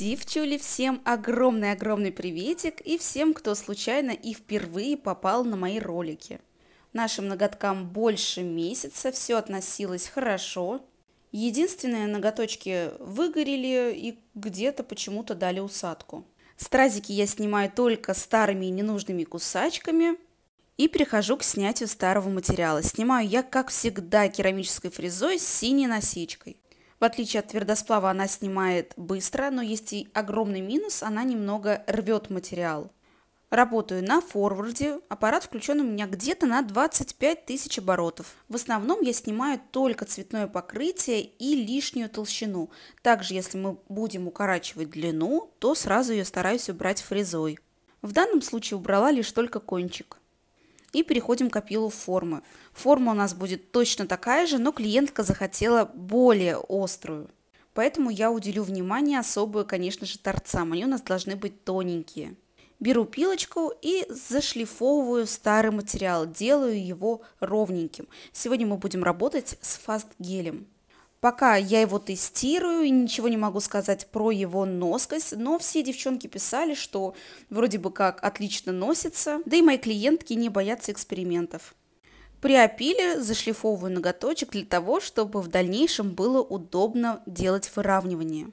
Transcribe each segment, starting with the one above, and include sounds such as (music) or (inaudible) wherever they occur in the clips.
Девчули, всем огромный-огромный приветик и всем, кто случайно и впервые попал на мои ролики. Нашим ноготкам больше месяца, все относилось хорошо. Единственные ноготочки выгорели и где-то почему-то дали усадку. Стразики я снимаю только старыми и ненужными кусачками, и перехожу к снятию старого материала. Снимаю я, как всегда, керамической фрезой с синей насечкой. В отличие от твердосплава, она снимает быстро, но есть и огромный минус, она немного рвет материал. Работаю на форварде, аппарат включен у меня где-то на 25 тысяч оборотов. В основном я снимаю только цветное покрытие и лишнюю толщину. Также, если мы будем укорачивать длину, то сразу ее стараюсь убрать фрезой. В данном случае убрала лишь только кончик и переходим к опилу формы. Форма у нас будет точно такая же, но клиентка захотела более острую. Поэтому я уделю внимание особое, конечно же, торцам. Они у нас должны быть тоненькие. Беру пилочку и зашлифовываю старый материал, делаю его ровненьким. Сегодня мы будем работать с фаст-гелем. Пока я его тестирую, и ничего не могу сказать про его носкость, но все девчонки писали, что вроде бы как отлично носится, да и мои клиентки не боятся экспериментов. При опиле зашлифовываю ноготочек для того, чтобы в дальнейшем было удобно делать выравнивание.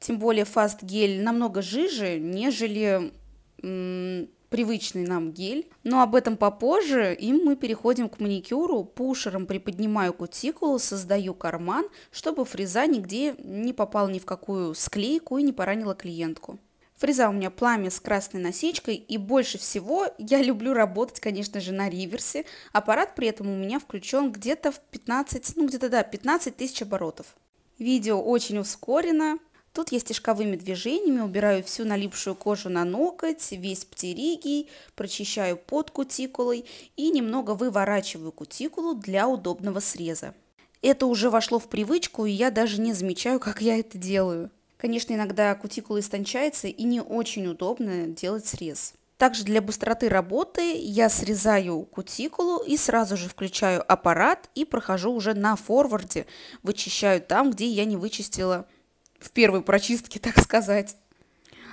Тем более фаст гель намного жиже, нежели привычный нам гель. Но об этом попозже, и мы переходим к маникюру. Пушером приподнимаю кутикулу, создаю карман, чтобы фреза нигде не попала ни в какую склейку и не поранила клиентку. Фреза у меня пламя с красной насечкой, и больше всего я (laughs) люблю работать, конечно же, на риверсе. Аппарат при этом у меня включен где-то в 15, ну где-то да, 15 тысяч оборотов. Видео очень ускорено, Тут я стежковыми движениями убираю всю налипшую кожу на ноготь, весь птеригий, прочищаю под кутикулой и немного выворачиваю кутикулу для удобного среза. Это уже вошло в привычку, и я даже не замечаю, как я это делаю. Конечно, иногда кутикула истончается и не очень удобно делать срез. Также для быстроты работы я срезаю кутикулу и сразу же включаю аппарат и прохожу уже на форварде, вычищаю там, где я не вычистила в первой прочистке, (laughs) так сказать.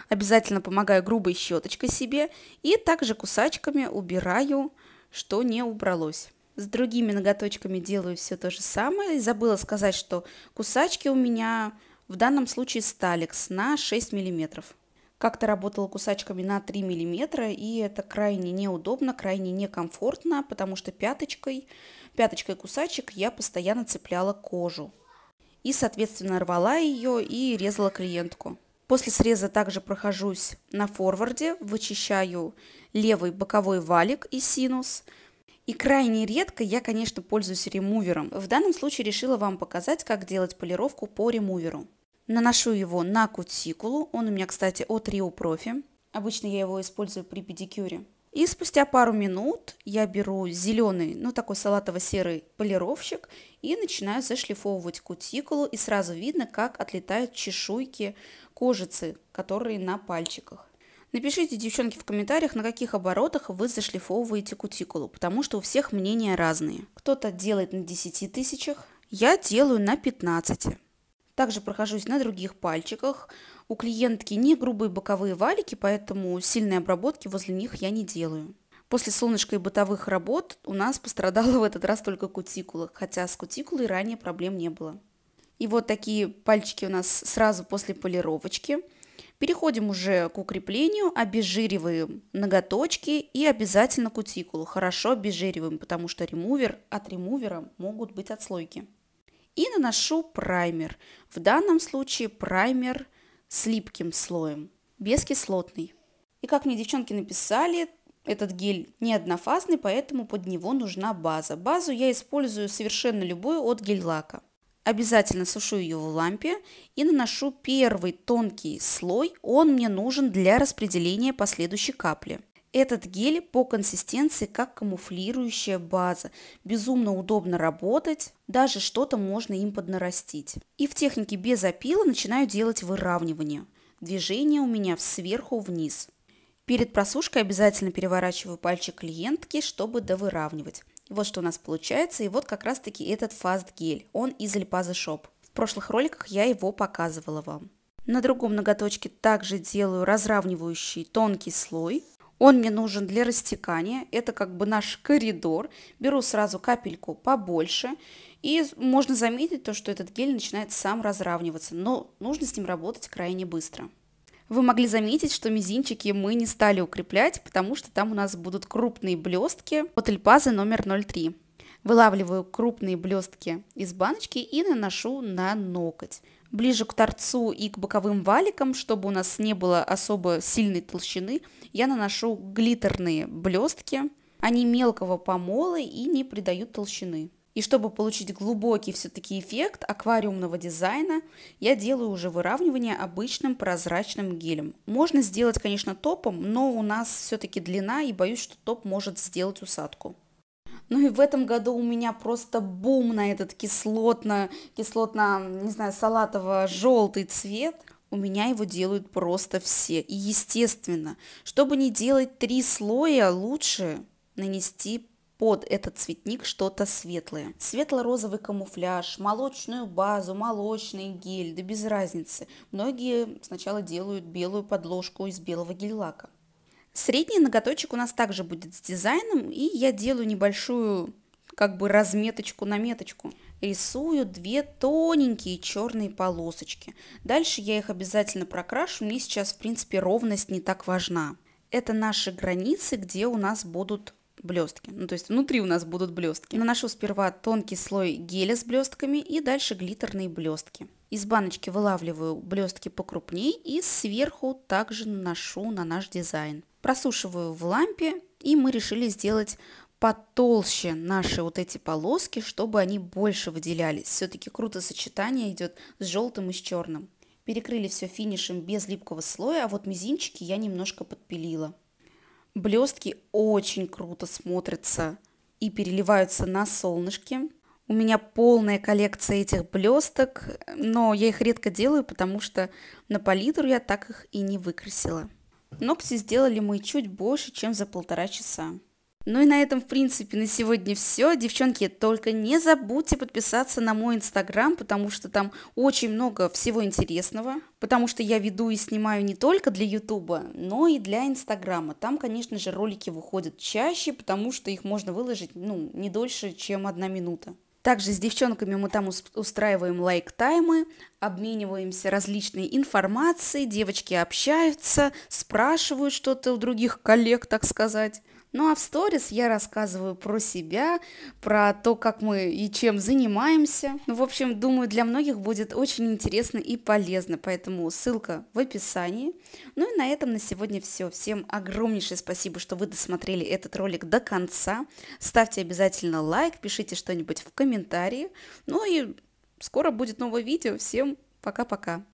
Обязательно помогаю грубой щеточкой себе и также кусачками убираю, что не убралось. С другими ноготочками делаю все то же самое. И забыла сказать, что кусачки у меня в данном случае сталикс на 6 миллиметров. Как-то работала кусачками на 3 миллиметра, и это крайне неудобно, крайне некомфортно, потому что пяточкой, пяточкой кусачек я постоянно цепляла кожу и, соответственно, рвала ее и резала клиентку. После среза также прохожусь на форварде, вычищаю левый боковой валик и синус. И крайне редко я, конечно, пользуюсь ремувером. В данном случае решила вам показать, как делать полировку по ремуверу. Наношу его на кутикулу. Он у меня, кстати, от Rio Profi. Обычно я его использую при педикюре. И спустя пару минут я беру зеленый, ну такой салатово-серый полировщик и начинаю зашлифовывать кутикулу. И сразу видно, как отлетают чешуйки кожицы, которые на пальчиках. Напишите, девчонки, в комментариях, на каких оборотах вы зашлифовываете кутикулу, потому что у всех мнения разные. Кто-то делает на 10 тысячах, я делаю на 15. Также прохожусь на других пальчиках, у клиентки не грубые боковые валики, поэтому сильной обработки возле них я не делаю. После солнышка и бытовых работ у нас пострадала в этот раз только кутикула, хотя с кутикулой ранее проблем не было. И вот такие пальчики у нас сразу после полировочки. Переходим уже к укреплению, обезжириваем ноготочки и обязательно кутикулу. Хорошо обезжириваем, потому что ремувер от ремувера могут быть отслойки. И наношу праймер. В данном случае праймер с липким слоем, бескислотный. И как мне девчонки написали, этот гель не однофазный, поэтому под него нужна база. Базу я использую совершенно любую от гель-лака. Обязательно сушу ее в лампе и наношу первый тонкий слой. Он мне нужен для распределения последующей капли. Этот гель по консистенции как камуфлирующая база. Безумно удобно работать, даже что-то можно им поднарастить. И в технике без опила начинаю делать выравнивание. Движение у меня сверху вниз. Перед просушкой обязательно переворачиваю пальчик клиентки, чтобы довыравнивать. И вот что у нас получается, и вот как раз таки этот фаст гель, он из Липаза Shop. В прошлых роликах я его показывала вам. На другом ноготочке также делаю разравнивающий тонкий слой, он мне нужен для растекания. Это как бы наш коридор. Беру сразу капельку побольше. И можно заметить то, что этот гель начинает сам разравниваться. Но нужно с ним работать крайне быстро. Вы могли заметить, что мизинчики мы не стали укреплять, потому что там у нас будут крупные блестки от Эльпазы номер 03. Вылавливаю крупные блестки из баночки и наношу на ноготь. Ближе к торцу и к боковым валикам, чтобы у нас не было особо сильной толщины, я наношу глиттерные блестки. Они мелкого помола и не придают толщины. И чтобы получить глубокий все-таки эффект аквариумного дизайна, я делаю уже выравнивание обычным прозрачным гелем. Можно сделать, конечно, топом, но у нас все-таки длина, и боюсь, что топ может сделать усадку. Ну и в этом году у меня просто бум на этот кислотно, кислотно, не знаю, салатово-желтый цвет. У меня его делают просто все. И естественно, чтобы не делать три слоя, лучше нанести под этот цветник что-то светлое. Светло-розовый камуфляж, молочную базу, молочный гель, да без разницы. Многие сначала делают белую подложку из белого гель-лака. Средний ноготочек у нас также будет с дизайном, и я делаю небольшую как бы разметочку на меточку. Рисую две тоненькие черные полосочки. Дальше я их обязательно прокрашу, мне сейчас в принципе ровность не так важна. Это наши границы, где у нас будут блестки. Ну, то есть внутри у нас будут блестки. Наношу сперва тонкий слой геля с блестками и дальше глиттерные блестки. Из баночки вылавливаю блестки покрупнее и сверху также наношу на наш дизайн. Просушиваю в лампе и мы решили сделать потолще наши вот эти полоски, чтобы они больше выделялись. Все-таки круто сочетание идет с желтым и с черным. Перекрыли все финишем без липкого слоя, а вот мизинчики я немножко подпилила. Блестки очень круто смотрятся и переливаются на солнышке. У меня полная коллекция этих блесток, но я их редко делаю, потому что на палитру я так их и не выкрасила. Ногти сделали мы чуть больше, чем за полтора часа. Ну и на этом, в принципе, на сегодня все. Девчонки, только не забудьте подписаться на мой инстаграм, потому что там очень много всего интересного. Потому что я веду и снимаю не только для ютуба, но и для инстаграма. Там, конечно же, ролики выходят чаще, потому что их можно выложить, ну, не дольше, чем одна минута. Также с девчонками мы там устраиваем лайк-таймы, обмениваемся различной информацией, девочки общаются, спрашивают что-то у других коллег, так сказать. Ну а в сторис я рассказываю про себя, про то, как мы и чем занимаемся. Ну, в общем, думаю, для многих будет очень интересно и полезно, поэтому ссылка в описании. Ну и на этом на сегодня все. Всем огромнейшее спасибо, что вы досмотрели этот ролик до конца. Ставьте обязательно лайк, пишите что-нибудь в комментарии. Ну и скоро будет новое видео. Всем пока-пока.